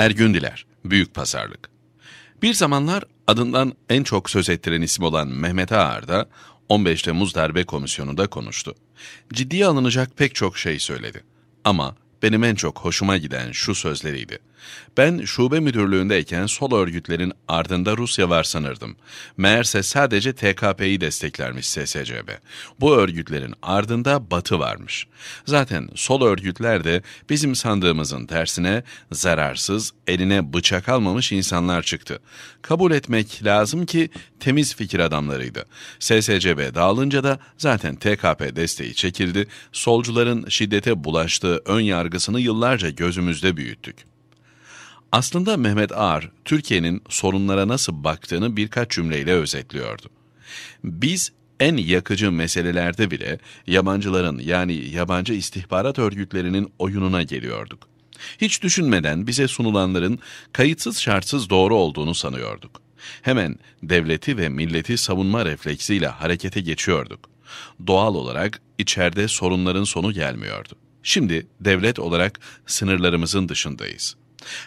Ergündiler, Büyük Pazarlık. Bir zamanlar adından en çok söz ettiren isim olan Mehmet Ağar da 15 Temmuz Darbe Komisyonu'nda konuştu. Ciddiye alınacak pek çok şey söyledi. Ama benim en çok hoşuma giden şu sözleriydi. Ben şube müdürlüğündeyken sol örgütlerin ardında Rusya var sanırdım. Meğerse sadece TKP'yi desteklermiş SSCB. Bu örgütlerin ardında Batı varmış. Zaten sol örgütler de bizim sandığımızın tersine zararsız, eline bıçak almamış insanlar çıktı. Kabul etmek lazım ki temiz fikir adamlarıydı. SSCB dağılınca da zaten TKP desteği çekildi, solcuların şiddete bulaştığı ön yargısını yıllarca gözümüzde büyüttük. Aslında Mehmet Ağar, Türkiye'nin sorunlara nasıl baktığını birkaç cümleyle özetliyordu. Biz en yakıcı meselelerde bile yabancıların yani yabancı istihbarat örgütlerinin oyununa geliyorduk. Hiç düşünmeden bize sunulanların kayıtsız şartsız doğru olduğunu sanıyorduk. Hemen devleti ve milleti savunma refleksiyle harekete geçiyorduk. Doğal olarak içeride sorunların sonu gelmiyordu. Şimdi devlet olarak sınırlarımızın dışındayız.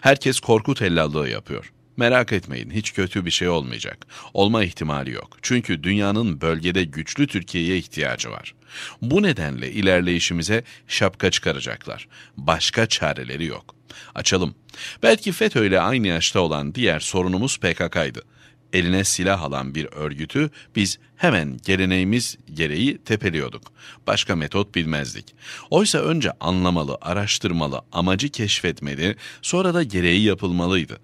Herkes korku tellallığı yapıyor. Merak etmeyin hiç kötü bir şey olmayacak. Olma ihtimali yok. Çünkü dünyanın bölgede güçlü Türkiye'ye ihtiyacı var. Bu nedenle ilerleyişimize şapka çıkaracaklar. Başka çareleri yok. Açalım. Belki FETÖ ile aynı yaşta olan diğer sorunumuz PKK'ydı eline silah alan bir örgütü biz hemen geleneğimiz gereği tepeliyorduk. Başka metot bilmezdik. Oysa önce anlamalı, araştırmalı, amacı keşfetmeli, sonra da gereği yapılmalıydı.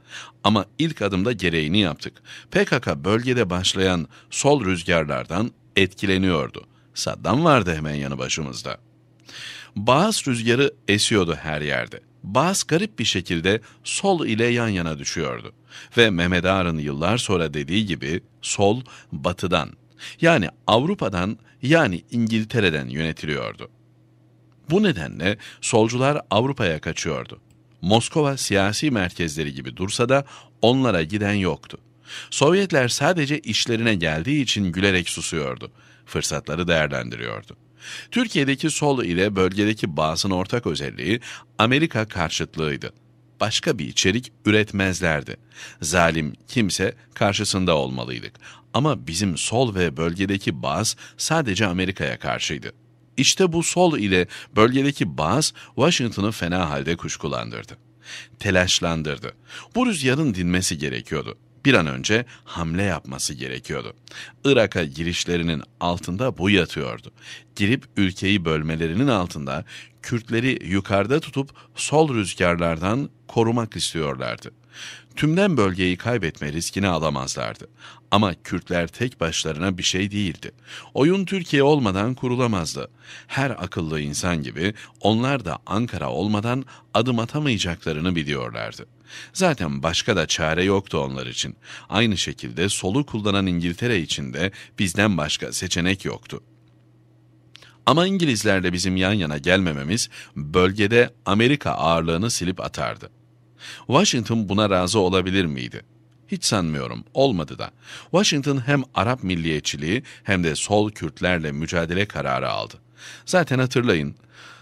Ama ilk adımda gereğini yaptık. PKK bölgede başlayan sol rüzgarlardan etkileniyordu. Saddam vardı hemen yanı başımızda. Bağız rüzgarı esiyordu her yerde. Bazı garip bir şekilde sol ile yan yana düşüyordu. Ve Mehmet Ağar'ın yıllar sonra dediği gibi sol batıdan yani Avrupa'dan yani İngiltere'den yönetiliyordu. Bu nedenle solcular Avrupa'ya kaçıyordu. Moskova siyasi merkezleri gibi dursa da onlara giden yoktu. Sovyetler sadece işlerine geldiği için gülerek susuyordu. Fırsatları değerlendiriyordu. Türkiye'deki sol ile bölgedeki bazın ortak özelliği Amerika karşıtlığıydı. Başka bir içerik üretmezlerdi. Zalim kimse karşısında olmalıydık. Ama bizim sol ve bölgedeki baz sadece Amerika'ya karşıydı. İşte bu sol ile bölgedeki baz Washington'ı fena halde kuşkulandırdı. Telaşlandırdı. Bu rüzgarın dinmesi gerekiyordu bir an önce hamle yapması gerekiyordu. Irak'a girişlerinin altında bu yatıyordu. Girip ülkeyi bölmelerinin altında Kürtleri yukarıda tutup sol rüzgarlardan korumak istiyorlardı tümden bölgeyi kaybetme riskini alamazlardı. Ama Kürtler tek başlarına bir şey değildi. Oyun Türkiye olmadan kurulamazdı. Her akıllı insan gibi onlar da Ankara olmadan adım atamayacaklarını biliyorlardı. Zaten başka da çare yoktu onlar için. Aynı şekilde solu kullanan İngiltere için de bizden başka seçenek yoktu. Ama İngilizlerle bizim yan yana gelmememiz bölgede Amerika ağırlığını silip atardı. Washington buna razı olabilir miydi? Hiç sanmıyorum, olmadı da. Washington hem Arap milliyetçiliği hem de sol Kürtlerle mücadele kararı aldı. Zaten hatırlayın,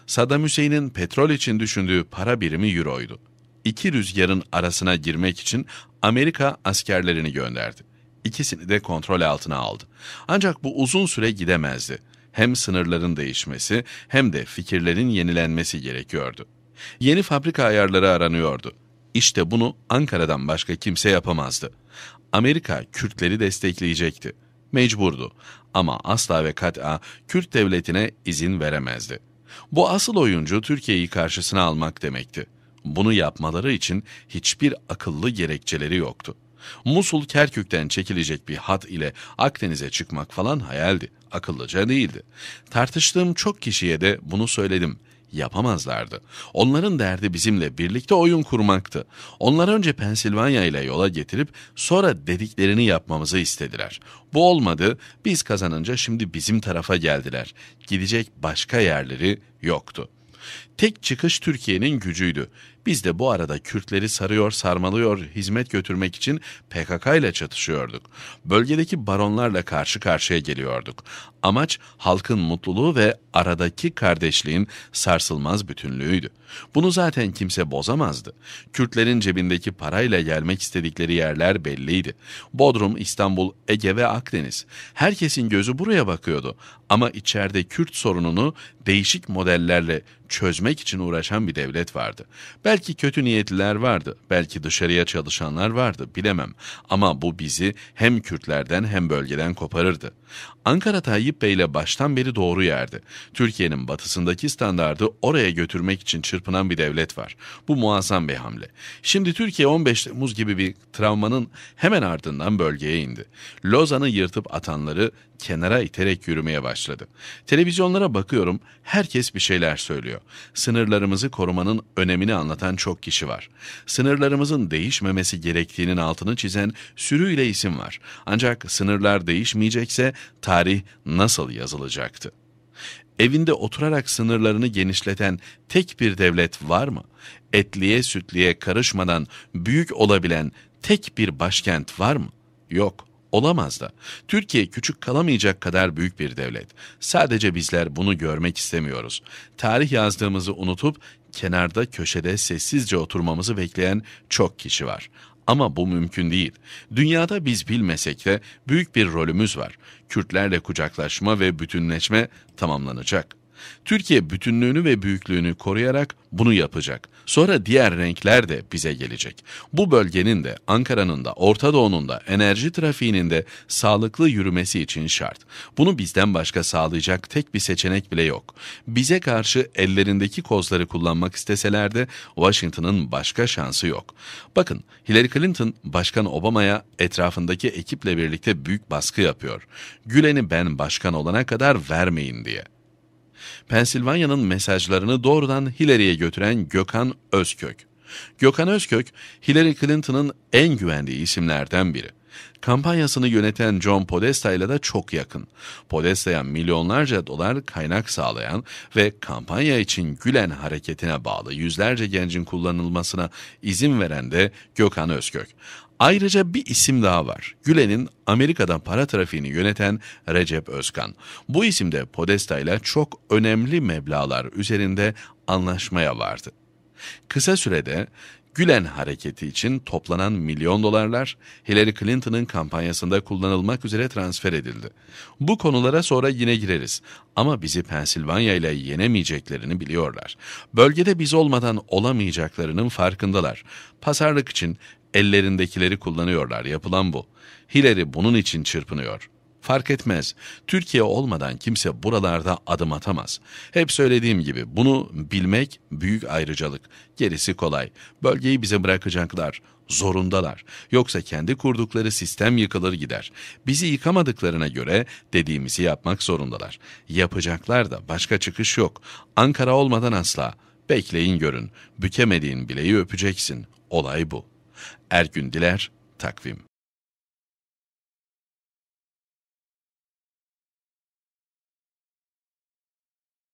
Saddam Hüseyin'in petrol için düşündüğü para birimi euroydu. İki rüzgarın arasına girmek için Amerika askerlerini gönderdi. İkisini de kontrol altına aldı. Ancak bu uzun süre gidemezdi. Hem sınırların değişmesi hem de fikirlerin yenilenmesi gerekiyordu. Yeni fabrika ayarları aranıyordu. İşte bunu Ankara'dan başka kimse yapamazdı. Amerika Kürtleri destekleyecekti. Mecburdu ama asla ve kat'a Kürt devletine izin veremezdi. Bu asıl oyuncu Türkiye'yi karşısına almak demekti. Bunu yapmaları için hiçbir akıllı gerekçeleri yoktu. Musul Kerkük'ten çekilecek bir hat ile Akdeniz'e çıkmak falan hayaldi. Akıllıca değildi. Tartıştığım çok kişiye de bunu söyledim yapamazlardı. Onların derdi bizimle birlikte oyun kurmaktı. Onlar önce Pensilvanya ile yola getirip sonra dediklerini yapmamızı istediler. Bu olmadı. Biz kazanınca şimdi bizim tarafa geldiler. Gidecek başka yerleri yoktu. Tek çıkış Türkiye'nin gücüydü. Biz de bu arada Kürtleri sarıyor, sarmalıyor, hizmet götürmek için PKK ile çatışıyorduk. Bölgedeki baronlarla karşı karşıya geliyorduk. Amaç halkın mutluluğu ve aradaki kardeşliğin sarsılmaz bütünlüğüydü. Bunu zaten kimse bozamazdı. Kürtlerin cebindeki parayla gelmek istedikleri yerler belliydi. Bodrum, İstanbul, Ege ve Akdeniz. Herkesin gözü buraya bakıyordu. Ama içeride Kürt sorununu değişik modellerle çözmek için uğraşan bir devlet vardı. Belki Belki kötü niyetliler vardı, belki dışarıya çalışanlar vardı bilemem ama bu bizi hem Kürtlerden hem bölgeden koparırdı. Ankara Tayyip Bey ile baştan beri doğru yerdi. Türkiye'nin batısındaki standardı oraya götürmek için çırpınan bir devlet var. Bu muazzam bir hamle. Şimdi Türkiye 15 Temmuz gibi bir travmanın hemen ardından bölgeye indi. Lozan'ı yırtıp atanları kenara iterek yürümeye başladı. Televizyonlara bakıyorum, herkes bir şeyler söylüyor. Sınırlarımızı korumanın önemini anlatan anlatan çok kişi var. Sınırlarımızın değişmemesi gerektiğinin altını çizen sürüyle isim var. Ancak sınırlar değişmeyecekse tarih nasıl yazılacaktı? Evinde oturarak sınırlarını genişleten tek bir devlet var mı? Etliye sütliye karışmadan büyük olabilen tek bir başkent var mı? Yok. Olamaz da. Türkiye küçük kalamayacak kadar büyük bir devlet. Sadece bizler bunu görmek istemiyoruz. Tarih yazdığımızı unutup kenarda köşede sessizce oturmamızı bekleyen çok kişi var. Ama bu mümkün değil. Dünyada biz bilmesek de büyük bir rolümüz var. Kürtlerle kucaklaşma ve bütünleşme tamamlanacak. Türkiye bütünlüğünü ve büyüklüğünü koruyarak bunu yapacak. Sonra diğer renkler de bize gelecek. Bu bölgenin de Ankara'nın da Orta Doğu'nun da enerji trafiğinin de sağlıklı yürümesi için şart. Bunu bizden başka sağlayacak tek bir seçenek bile yok. Bize karşı ellerindeki kozları kullanmak isteseler de Washington'ın başka şansı yok. Bakın Hillary Clinton Başkan Obama'ya etrafındaki ekiple birlikte büyük baskı yapıyor. Gülen'i ben başkan olana kadar vermeyin diye. Pensilvanya'nın mesajlarını doğrudan Hillary'ye götüren Gökhan Özkök. Gökhan Özkök, Hillary Clinton'ın en güvendiği isimlerden biri. Kampanyasını yöneten John Podesta ile de çok yakın. Podesta'ya milyonlarca dolar kaynak sağlayan ve kampanya için Gülen hareketine bağlı yüzlerce gencin kullanılmasına izin veren de Gökhan Özkök. Ayrıca bir isim daha var. Gülen'in Amerika'dan para trafiğini yöneten Recep Özkan. Bu isim de Podesta ile çok önemli meblalar üzerinde anlaşmaya vardı. Kısa sürede Gülen hareketi için toplanan milyon dolarlar Hillary Clinton'ın kampanyasında kullanılmak üzere transfer edildi. Bu konulara sonra yine gireriz ama bizi Pensilvanya ile yenemeyeceklerini biliyorlar. Bölgede biz olmadan olamayacaklarının farkındalar. Pazarlık için Ellerindekileri kullanıyorlar, yapılan bu. Hillary bunun için çırpınıyor. Fark etmez, Türkiye olmadan kimse buralarda adım atamaz. Hep söylediğim gibi bunu bilmek büyük ayrıcalık. Gerisi kolay. Bölgeyi bize bırakacaklar, zorundalar. Yoksa kendi kurdukları sistem yıkılır gider. Bizi yıkamadıklarına göre dediğimizi yapmak zorundalar. Yapacaklar da başka çıkış yok. Ankara olmadan asla. Bekleyin görün. Bükemediğin bileği öpeceksin. Olay bu. Ergün Diler, Takvim